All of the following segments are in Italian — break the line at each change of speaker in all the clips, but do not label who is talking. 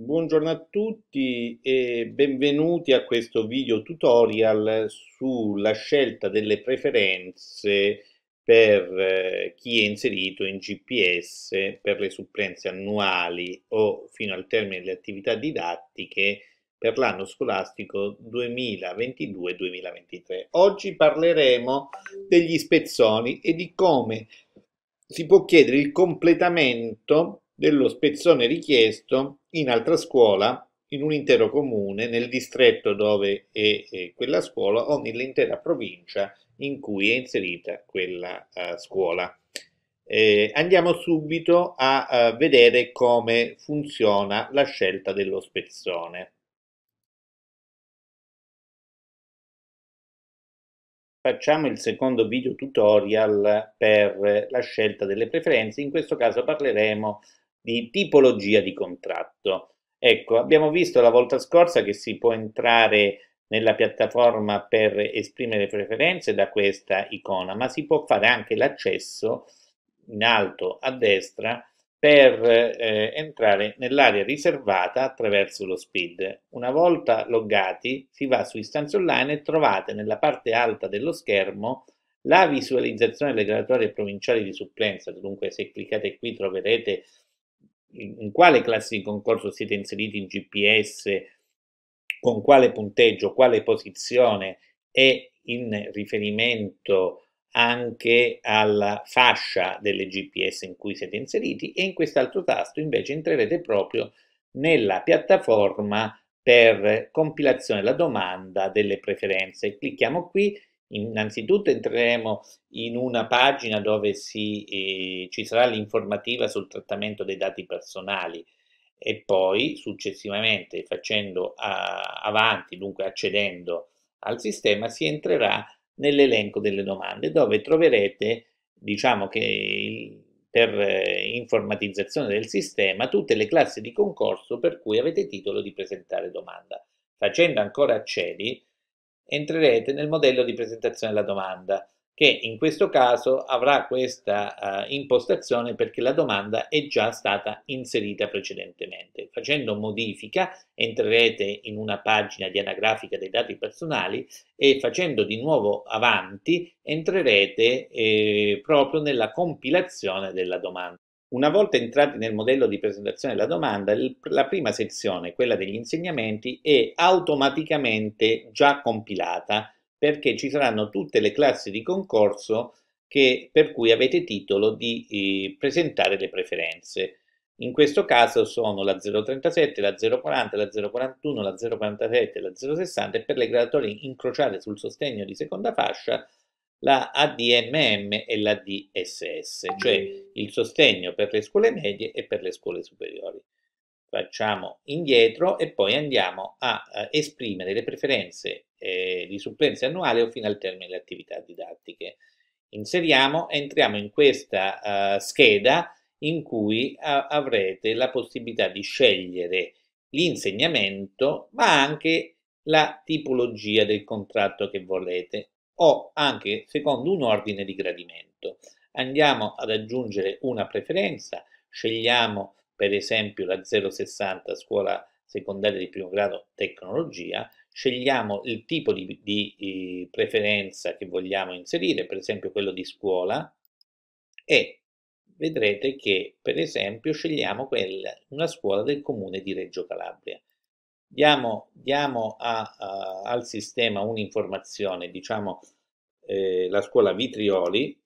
Buongiorno a tutti e benvenuti a questo video tutorial sulla scelta delle preferenze per eh, chi è inserito in GPS per le supplenze annuali o fino al termine delle attività didattiche per l'anno scolastico 2022-2023. Oggi parleremo degli spezzoni e di come si può chiedere il completamento dello spezzone richiesto in altra scuola, in un intero comune, nel distretto dove è, è quella scuola o nell'intera provincia in cui è inserita quella uh, scuola. Eh, andiamo subito a uh, vedere come funziona la scelta dello spezzone. facciamo il secondo video tutorial per la scelta delle preferenze, in questo caso parleremo di tipologia di contratto. Ecco, abbiamo visto la volta scorsa che si può entrare nella piattaforma per esprimere preferenze da questa icona, ma si può fare anche l'accesso in alto a destra per eh, entrare nell'area riservata attraverso lo speed. Una volta loggati si va su istanze online e trovate nella parte alta dello schermo la visualizzazione delle graduatorie provinciali di supplenza, dunque se cliccate qui troverete in, in quale classe di concorso siete inseriti in GPS, con quale punteggio, quale posizione e in riferimento anche alla fascia delle GPS in cui siete inseriti e in quest'altro tasto invece entrerete proprio nella piattaforma per compilazione della domanda delle preferenze. Clicchiamo qui Innanzitutto entreremo in una pagina dove si, eh, ci sarà l'informativa sul trattamento dei dati personali e poi successivamente facendo a, avanti, dunque accedendo al sistema, si entrerà nell'elenco delle domande dove troverete, diciamo che il, per eh, informatizzazione del sistema, tutte le classi di concorso per cui avete titolo di presentare domanda. Facendo ancora accedi, entrerete nel modello di presentazione della domanda, che in questo caso avrà questa uh, impostazione perché la domanda è già stata inserita precedentemente. Facendo modifica entrerete in una pagina di anagrafica dei dati personali e facendo di nuovo avanti entrerete eh, proprio nella compilazione della domanda. Una volta entrati nel modello di presentazione della domanda, la prima sezione, quella degli insegnamenti, è automaticamente già compilata perché ci saranno tutte le classi di concorso che, per cui avete titolo di eh, presentare le preferenze. In questo caso sono la 037, la 040, la 041, la 047, la 060 e per le graduatorie incrociate sul sostegno di seconda fascia la ADMM e la DSS, cioè il sostegno per le scuole medie e per le scuole superiori. Facciamo indietro e poi andiamo a, a esprimere le preferenze eh, di supplenza annuale o fino al termine delle attività didattiche. Inseriamo, entriamo in questa uh, scheda in cui uh, avrete la possibilità di scegliere l'insegnamento, ma anche la tipologia del contratto che volete o anche secondo un ordine di gradimento. Andiamo ad aggiungere una preferenza, scegliamo per esempio la 060 scuola secondaria di primo grado tecnologia, scegliamo il tipo di, di, di eh, preferenza che vogliamo inserire, per esempio quello di scuola, e vedrete che per esempio scegliamo quella, una scuola del comune di Reggio Calabria diamo, diamo a, a, al sistema un'informazione, diciamo eh, la scuola Vitrioli,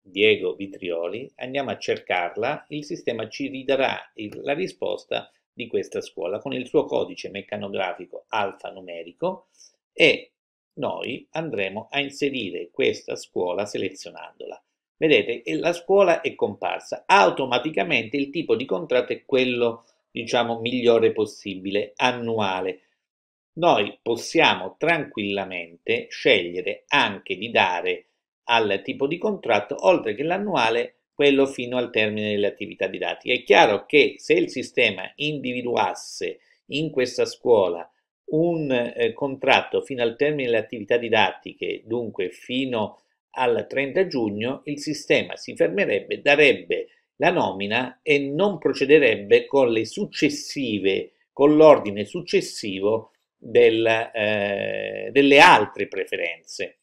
Diego Vitrioli, andiamo a cercarla, il sistema ci ridarà il, la risposta di questa scuola con il suo codice meccanografico alfanumerico e noi andremo a inserire questa scuola selezionandola. Vedete, la scuola è comparsa, automaticamente il tipo di contratto è quello diciamo, migliore possibile, annuale. Noi possiamo tranquillamente scegliere anche di dare al tipo di contratto, oltre che l'annuale, quello fino al termine delle attività didattiche. È chiaro che se il sistema individuasse in questa scuola un eh, contratto fino al termine delle attività didattiche, dunque fino al 30 giugno, il sistema si fermerebbe, darebbe la nomina e non procederebbe con le successive, con l'ordine successivo del, eh, delle altre preferenze.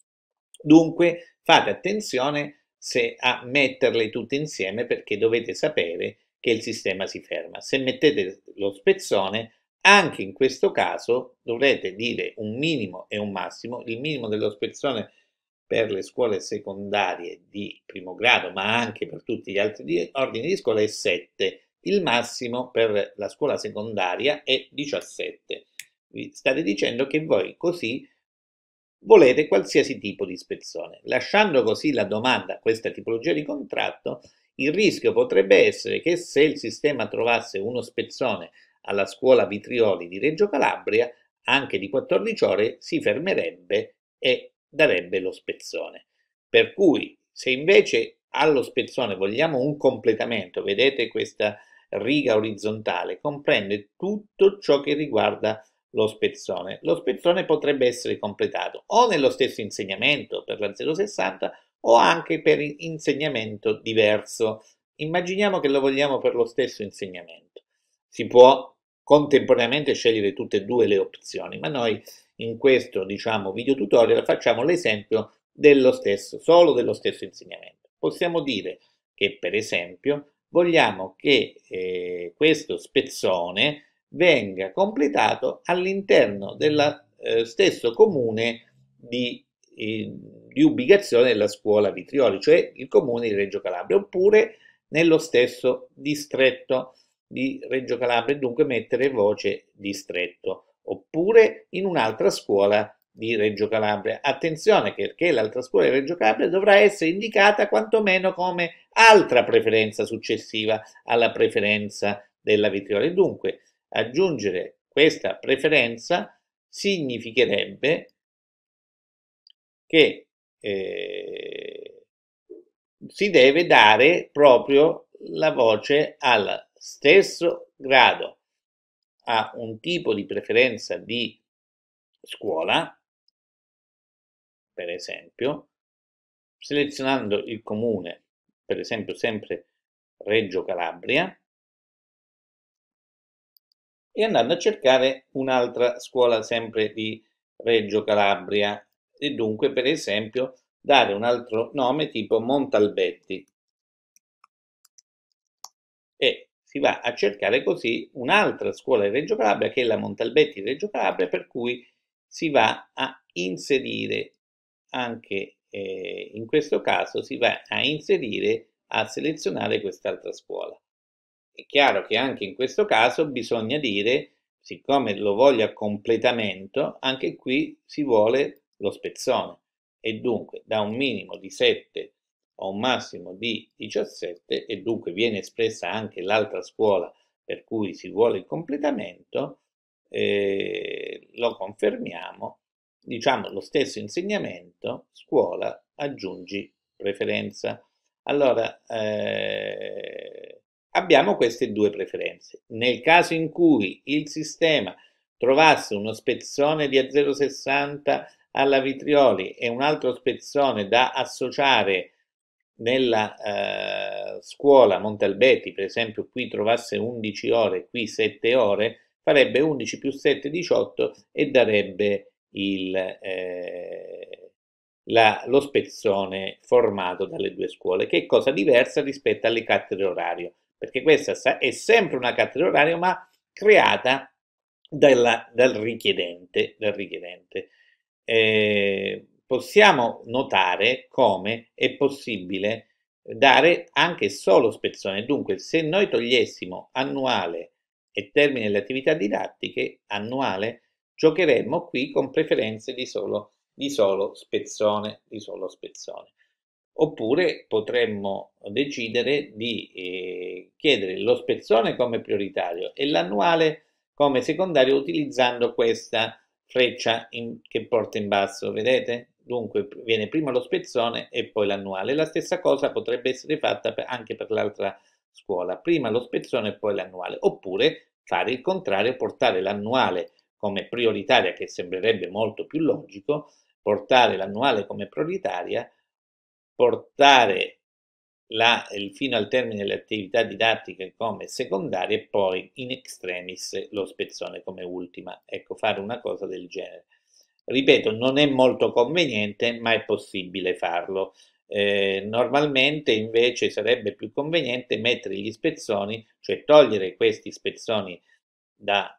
Dunque fate attenzione se a metterle tutte insieme perché dovete sapere che il sistema si ferma. Se mettete lo spezzone, anche in questo caso dovrete dire un minimo e un massimo, il minimo dello spezzone è per le scuole secondarie di primo grado, ma anche per tutti gli altri ordini di scuola è 7, il massimo per la scuola secondaria è 17. Vi state dicendo che voi così volete qualsiasi tipo di ispezione. Lasciando così la domanda a questa tipologia di contratto, il rischio potrebbe essere che se il sistema trovasse uno spezzone alla scuola Vitrioli di Reggio Calabria, anche di 14 ore si fermerebbe e darebbe lo spezzone. Per cui se invece allo spezzone vogliamo un completamento, vedete questa riga orizzontale, comprende tutto ciò che riguarda lo spezzone. Lo spezzone potrebbe essere completato o nello stesso insegnamento per la 060 o anche per insegnamento diverso. Immaginiamo che lo vogliamo per lo stesso insegnamento. Si può contemporaneamente scegliere tutte e due le opzioni, ma noi in questo diciamo, video tutorial facciamo l'esempio dello stesso, solo dello stesso insegnamento. Possiamo dire che per esempio vogliamo che eh, questo spezzone venga completato all'interno del eh, stesso comune di, eh, di, ubicazione della scuola Vitrioli, cioè il comune di Reggio Calabria, oppure nello stesso distretto di Reggio Calabria, dunque mettere voce distretto oppure in un'altra scuola di Reggio Calabria. Attenzione perché l'altra scuola di Reggio Calabria dovrà essere indicata quantomeno come altra preferenza successiva alla preferenza della Vitriola. Dunque, aggiungere questa preferenza significherebbe che eh, si deve dare proprio la voce al stesso grado a un tipo di preferenza di scuola, per esempio, selezionando il comune, per esempio sempre Reggio Calabria, e andando a cercare un'altra scuola sempre di Reggio Calabria e dunque per esempio dare un altro nome tipo Montalbetti e si va a cercare così un'altra scuola di Reggio Calabria che è la Montalbetti di Reggio Calabria per cui si va a inserire anche eh, in questo caso si va a inserire a selezionare quest'altra scuola. È chiaro che anche in questo caso bisogna dire siccome lo voglio a completamento anche qui si vuole lo spezzone e dunque da un minimo di 7 a un massimo di 17 e dunque viene espressa anche l'altra scuola per cui si vuole il completamento, eh, lo confermiamo, diciamo lo stesso insegnamento, scuola, aggiungi preferenza. Allora, eh, abbiamo queste due preferenze. Nel caso in cui il sistema trovasse uno spezzone di a 0,60 alla Vitrioli e un altro spezzone da associare nella eh, scuola Montalbetti, per esempio, qui trovasse 11 ore, qui 7 ore, farebbe 11 più 7, 18 e darebbe il, eh, la, lo spezzone formato dalle due scuole, che è cosa diversa rispetto alle cattedre orario, perché questa è sempre una cattedra orario, ma creata dalla, dal richiedente. Dal richiedente. Eh, possiamo notare come è possibile dare anche solo spezzone. Dunque, se noi togliessimo annuale e termine le attività didattiche, annuale, giocheremmo qui con preferenze di solo, di solo spezzone, di solo spezzone. Oppure potremmo decidere di eh, chiedere lo spezzone come prioritario e l'annuale come secondario utilizzando questa freccia in, che porta in basso, vedete? Dunque viene prima lo spezzone e poi l'annuale. La stessa cosa potrebbe essere fatta per, anche per l'altra scuola, prima lo spezzone e poi l'annuale. Oppure fare il contrario, portare l'annuale come prioritaria, che sembrerebbe molto più logico, portare l'annuale come prioritaria, portare la, il, fino al termine delle attività didattiche come secondaria e poi in extremis lo spezzone come ultima. Ecco, fare una cosa del genere. Ripeto, non è molto conveniente, ma è possibile farlo. Eh, normalmente invece sarebbe più conveniente mettere gli spezzoni, cioè togliere questi spezzoni da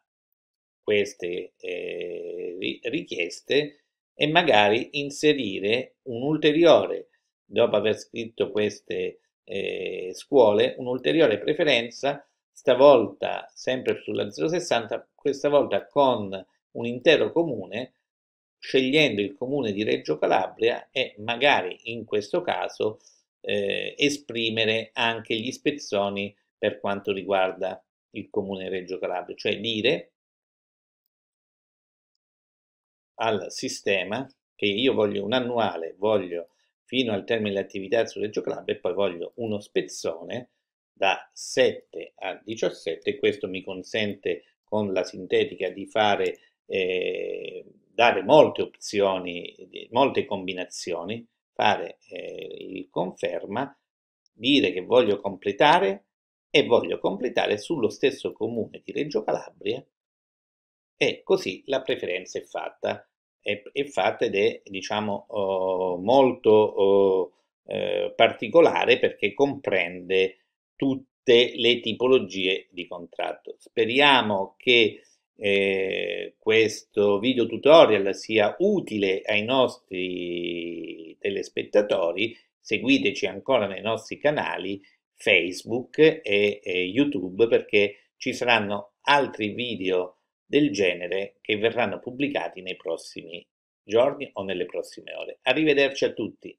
queste eh, richieste e magari inserire un ulteriore, dopo aver scritto queste eh, scuole, un'ulteriore preferenza, stavolta sempre sulla 060, questa volta con un intero comune scegliendo il comune di Reggio Calabria e magari in questo caso eh, esprimere anche gli spezzoni per quanto riguarda il comune Reggio Calabria, cioè dire al sistema che io voglio un annuale, voglio fino al termine dell'attività su Reggio Calabria e poi voglio uno spezzone da 7 a 17, questo mi consente con la sintetica di fare eh, dare molte opzioni, molte combinazioni, fare eh, il conferma, dire che voglio completare e voglio completare sullo stesso comune di Reggio Calabria e così la preferenza è fatta, è, è fatta ed è diciamo oh, molto oh, eh, particolare perché comprende tutte le tipologie di contratto. Speriamo che eh, questo video tutorial sia utile ai nostri telespettatori, seguiteci ancora nei nostri canali Facebook e, e YouTube perché ci saranno altri video del genere che verranno pubblicati nei prossimi giorni o nelle prossime ore. Arrivederci a tutti.